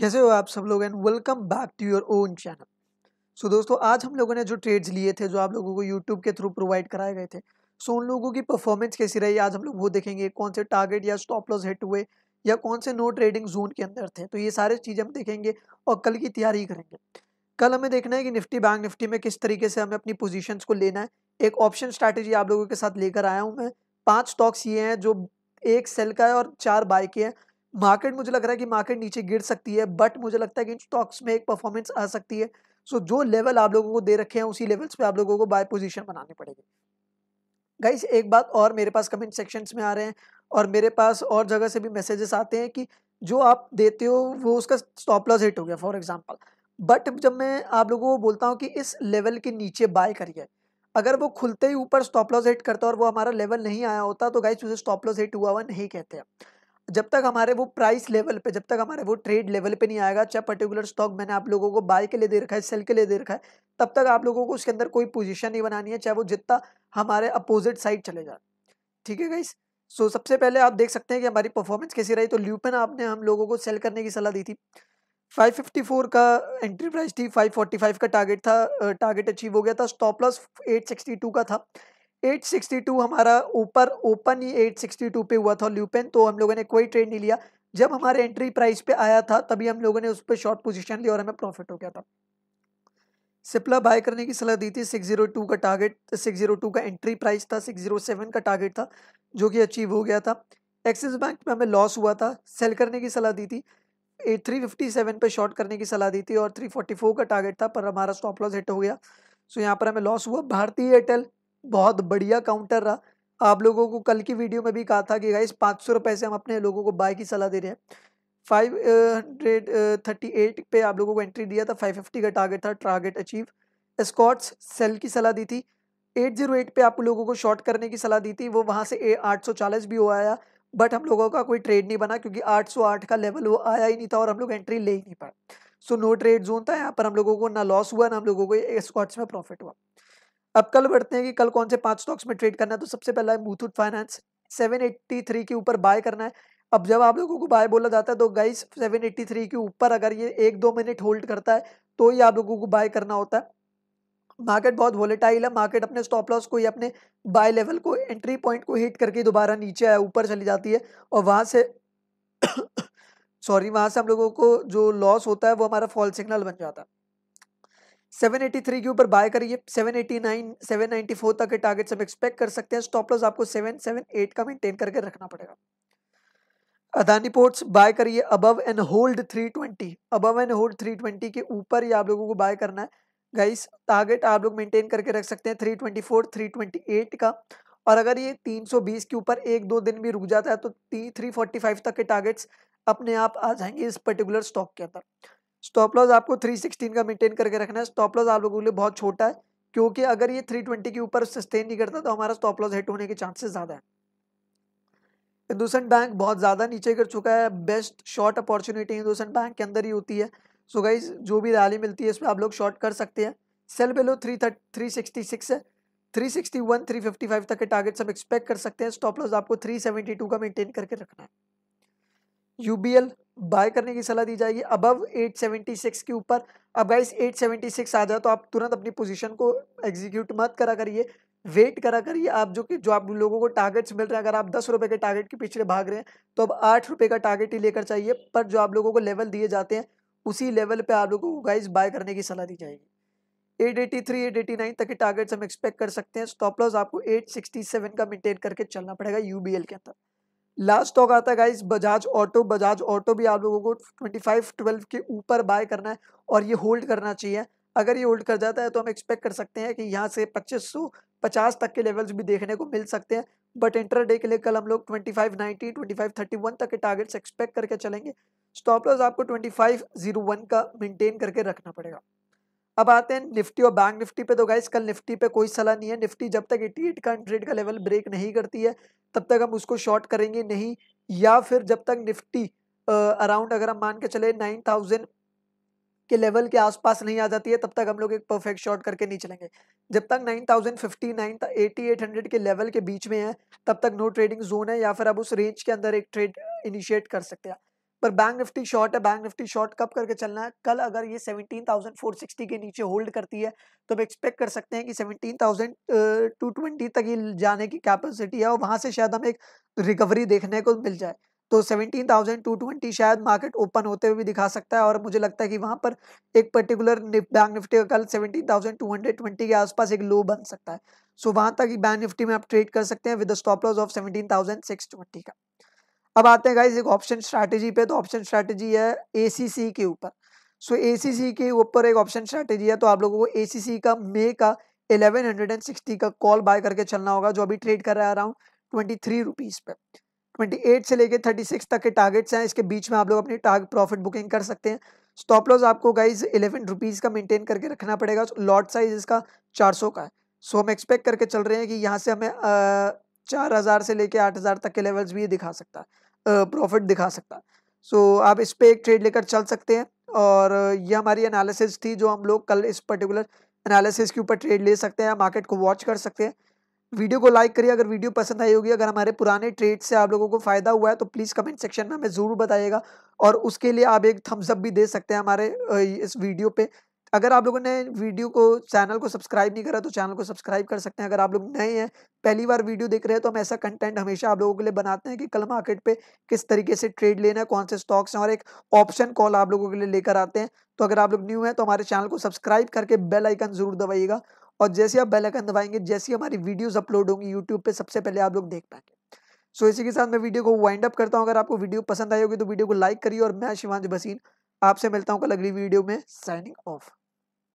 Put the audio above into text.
कैसे हो आप सब लोग and welcome back to your own channel so दोस्तों आज हम लोगों ने जो ट्रेड्स लिए थे जो आप लोगों को यूट्यूब के थ्रू प्रोवाइड कराए गए थे सो so, उन लोगों की परफॉर्मेंस कैसी रही आज हम लोग वो देखेंगे कौन से टारगेट या स्टॉप लॉस हिट हुए या कौन से नो ट्रेडिंग जोन के अंदर थे तो ये सारी चीज़ें हम देखेंगे और कल की तैयारी करेंगे कल हमें देखना है कि निफ्टी बैंक निफ्टी में किस तरीके से हमें अपनी पोजिशन को लेना है एक ऑप्शन स्ट्रैटेजी आप लोगों के साथ लेकर आया हूँ मैं पाँच स्टॉक्स ये हैं जो एक सेल का है और चार बाय के हैं मार्केट मुझे लग रहा है कि मार्केट नीचे गिर सकती है बट मुझे लगता है कि इन स्टॉक्स में एक परफॉर्मेंस आ सकती है सो जो लेवल आप लोगों को दे रखे हैं उसी लेवल्स पे आप लोगों को बाय पोजीशन बनाने पड़ेंगे गाइस एक बात और मेरे पास कमेंट सेक्शंस में आ रहे हैं और मेरे पास और जगह से भी मैसेजेस आते हैं कि जो आप देते हो वो उसका स्टॉप लॉस हिट हो गया फॉर एग्जाम्पल बट जब मैं आप लोगों को बोलता हूँ कि इस लेवल के नीचे बाय करिए अगर वो खुलते ही ऊपर स्टॉप लॉस हिट करता और वो हमारा लेवल नहीं आया होता तो गाइस उसे स्टॉप लॉस हिट हुआ हुआ नहीं कहते हैं जब तक हमारे वो प्राइस लेवल पे जब तक हमारे वो ट्रेड लेवल पे नहीं आएगा चाहे पर्टिकुलर स्टॉक मैंने आप लोगों को बाय के लिए दे रखा है सेल के लिए दे रखा है तब तक आप लोगों को उसके अंदर कोई पोजीशन नहीं बनानी है चाहे वो जितना हमारे अपोजिट साइड चले जाए ठीक है गाइस सो so, सबसे पहले आप देख सकते हैं कि हमारी परफॉर्मेंस कैसी रही तो ल्यूपन आपने हम लोगों को सेल करने की सलाह दी थी फाइव का एंट्री प्राइस थी फाइव का टारगेट था टारगेट अचीव हो गया था स्टॉप लॉस एट का था 862 हमारा ऊपर ओपन ही 862 पे हुआ था ल्यूपेन तो हम लोगों ने कोई ट्रेड नहीं लिया जब हमारे एंट्री प्राइस पे आया था तभी हम लोगों ने उस पर शॉर्ट पोजीशन लिया और हमें प्रॉफिट हो गया था सिप्ला बाय करने की सलाह दी थी 602 का टारगेट 602 का एंट्री प्राइस था 607 का टारगेट था जो कि अचीव हो गया था एक्सिस बैंक में हमें लॉस हुआ था सेल करने की सलाह दी थी थ्री फिफ्टी सेवन पर शॉर्ट करने की सलाह दी थी और थ्री फोर्टी फोर का टारगेट था पर हमारा स्टॉप लॉस हिट हो गया सो so, यहाँ पर हमें लॉस हुआ भारतीय एयरटेल बहुत बढ़िया काउंटर रहा आप लोगों को कल की वीडियो में भी कहा था कि गाइस पाँच सौ रुपये से हम अपने लोगों को बाय की सलाह दे रहे हैं फाइव हंड्रेड थर्टी एट पे आप लोगों को एंट्री दिया था फाइव फिफ्टी का टारगेट था टारगेट अचीव स्कॉट्स सेल की सलाह दी थी एट जीरो एट पे आप लोगों को शॉर्ट करने की सलाह दी थी वो वहाँ से आठ सौ चालीस भी हो आया बट हम लोगों का कोई ट्रेड नहीं बना क्योंकि आठ सौ आठ का लेवल वो आया ही नहीं था और हम लोग एंट्री ले ही नहीं पाए सो नो ट्रेड जोन था यहाँ पर हम लोगों को ना लॉस हुआ ना हम लोगों को स्कॉट्स में प्रॉफिट हुआ अब कल बढ़ते हैं कि कल कौन से पांच स्टॉक्स में ट्रेड करना है तो सबसे पहला है मुथूट फाइनेंस 783 के ऊपर बाय करना है अब जब आप लोगों को बाय बोला जाता है तो गाइस 783 के ऊपर अगर ये एक दो मिनट होल्ड करता है तो ही आप लोगों को बाय करना होता है मार्केट बहुत वोलेटाइल है मार्केट अपने स्टॉप लॉस को या अपने बाय लेवल को एंट्री पॉइंट को हिट करके दोबारा नीचे आया ऊपर चली जाती है और वहाँ से सॉरी वहाँ से हम लोगों को जो लॉस होता है वो हमारा फॉल सिग्नल बन जाता है 783 के ऊपर बाय करिए 789 794 तक के टारगेट हम एक्सपेक्ट कर सकते हैं स्टॉप लॉस आपको 778 का मेंटेन करके रखना पड़ेगा अदानी पोर्ट्स बाय करिए above and hold 320 above and hold 320 के ऊपर ही आप लोगों को बाय करना है गाइस टारगेट आप लोग मेंटेन करके रख सकते हैं 324 328 का और अगर ये 320 के ऊपर एक दो दिन भी रुक जाता है तो 345 तक के टारगेट्स अपने आप आ जाएंगे इस पर्टिकुलर स्टॉक के अंदर स्टॉप लॉस आपको 316 का मेंटेन करके रखना है स्टॉप लॉस आप लोगों के लिए बहुत छोटा है क्योंकि अगर ये 320 के ऊपर सस्टेन नहीं करता तो हमारा स्टॉप लॉस हिट होने के चांसेस ज़्यादा है हिंदुस्तान बैंक बहुत ज़्यादा नीचे कर चुका है best short opportunity Hindustan bank के अंदर ही होती है सो गाइज जो भी रैली मिलती है इसमें आप लोग शॉर्ट कर सकते हैं sell below three three sixty six है three sixty one three fifty five तक के टारगेट्स हम एक्सपेक्ट कर सकते हैं स्टॉप लॉस आपको थ्री सेवेंटी टू का मेंटेन करके रखना है यू बी एल बाय करने की सलाह दी जाएगी अबव 876 के ऊपर अब गाइस 876 आ जाए तो आप तुरंत अपनी पोजीशन को एग्जीक्यूट मत करा करिए वेट करा करिए आप जो कि जो आप लोगों को टारगेट्स मिल रहे हैं अगर आप दस रुपये के टारगेट के पीछे भाग रहे हैं तो अब आठ रुपये का टारगेट ही लेकर चाहिए पर जो आप लोगों को लेवल दिए जाते हैं उसी लेवल पर आप लोगों को गाइज बाय करने की सलाह दी जाएगी eight eight eighty three eighty nine तक के टारगेट्स हम एक्सपेक्ट कर सकते हैं स्टॉप लॉस आपको एट सिक्सटी सेवन का मेंटेन करके चलना पड़ेगा यूबीएल के अंदर लास्ट स्टॉक आता है guys Bajaj auto Bajaj auto भी आप लोगों को ट्वेंटी फाइव ट्वेल्व के ऊपर बाय करना है और ये होल्ड करना चाहिए अगर ये होल्ड कर जाता है तो हम एक्सपेक्ट कर सकते हैं कि यहाँ से पच्चीस सौ पचास तक के लेवल्स भी देखने को मिल सकते हैं बट इंटर डे के लिए कल हम लोग twenty five ninety twenty five thirty one तक के टारगेट्स एक्सपेक्ट करके चलेंगे स्टॉप लॉस आपको ट्वेंटी फाइव जीरो वन का मेनटेन करके रखना पड़ेगा अब आते हैं निफ्टी और बैंक निफ्टी पे तो गाइस कल निफ्टी पे कोई सलाह नहीं है निफ्टी जब तक एटी एट का हंड्रेड का लेवल ब्रेक नहीं करती है तब तक हम उसको शॉर्ट करेंगे नहीं या फिर जब तक निफ्टी अराउंड अगर हम मान के चले नाइन थाउजेंड के लेवल के आसपास नहीं आ जाती है तब तक हम लोग एक परफेक्ट शॉर्ट करके नहीं चलेंगे जब तक nine thousand fifty nine eighty eight hundred के लेवल के बीच में है तब तक नो ट्रेडिंग जोन है या फिर आप उस रेंज के अंदर एक ट्रेड इनिशिएट कर सकते हैं पर बैंक निफ्टी शॉर्ट है बैंक निफ्टी शॉर्ट कब करके चलना है कल अगर ये 17,460 के नीचे होल्ड करती है तो हम एक्सपेक्ट कर सकते हैं कि टू ट्वेंटी तक ही जाने की कैपेसिटी है और वहाँ से शायद हमें एक रिकवरी देखने को मिल जाए तो 17,220 शायद मार्केट ओपन होते हुए भी दिखा सकता है और मुझे लगता है कि वहाँ पर एक पर्टिकुलर बैंक निफ्टी का कल 17,220 के आसपास एक लो बन सकता है सो so, वहाँ तक बैंक निफ्टी में आप ट्रेड कर सकते हैं विद स्टॉप लॉस ऑफ 17,620 का अब आते हैं गाइज एक ऑप्शन स्ट्रैटेजी पे तो ऑप्शन स्ट्रैटेजी है ए के ऊपर सो ए के ऊपर एक ऑप्शन स्ट्रैटेजी है तो आप लोगों को ए का मे का 1160 का कॉल बाय करके चलना होगा जो अभी ट्रेड कर रहा है अराउंड ट्वेंटी थ्री रुपीज़ पे ट्वेंटी एट से लेके थर्टी सिक्स तक के टारगेट्स हैं इसके बीच में आप लोग अपनी टारगेट प्रॉफिट बुकिंग कर सकते हैं स्टॉप लॉस आपको गाइज इलेवन रुपीज़ का मेंटेन करके रखना पड़ेगा लॉट साइज इसका चार सौ का है सो so, हम एक्सपेक्ट करके चल रहे हैं कि यहाँ से हमें चार हज़ार से लेके आठ हज़ार तक के लेवल्स भी दिखा सकता है प्रॉफिट दिखा सकता सो so, आप इस पर एक ट्रेड लेकर चल सकते हैं और ये हमारी एनालिसिस थी जो हम लोग कल इस पर्टिकुलर एनालिसिस के ऊपर ट्रेड ले सकते हैं मार्केट को वॉच कर सकते हैं वीडियो को लाइक करिए अगर वीडियो पसंद आई होगी अगर हमारे पुराने ट्रेड से आप लोगों को फ़ायदा हुआ है तो प्लीज़ कमेंट सेक्शन में हमें ज़रूर बताइएगा और उसके लिए आप एक थम्सअप भी दे सकते हैं हमारे इस वीडियो पर अगर आप लोगों ने वीडियो को चैनल को सब्सक्राइब नहीं करा तो चैनल को सब्सक्राइब कर सकते हैं अगर आप लोग नए हैं पहली बार वीडियो देख रहे हैं तो हम ऐसा कंटेंट हमेशा आप लोगों के लिए बनाते हैं कि कल मार्केट पे किस तरीके से ट्रेड लेना है कौन से स्टॉक्स हैं और एक ऑप्शन कॉल आप लोगों के लिए लेकर आते हैं तो अगर आप लोग न्यू हैं तो हमारे चैनल को सब्सक्राइब करके बेल आइकन जरूर दबाइएगा और जैसे आप बेल आइकन दबाएंगे जैसी हमारी वीडियोज़ अपलोड होंगी यूट्यूब पर सबसे पहले आप लोग देख पाएंगे सो इसी के साथ मैं वीडियो को वाइंड अप करता हूँ अगर आपको वीडियो पसंद आई होगी तो वीडियो को लाइक करिए और मैं शिवांज बसीन आपसे मिलता हूँ कल अगली वीडियो में साइनिंग ऑफ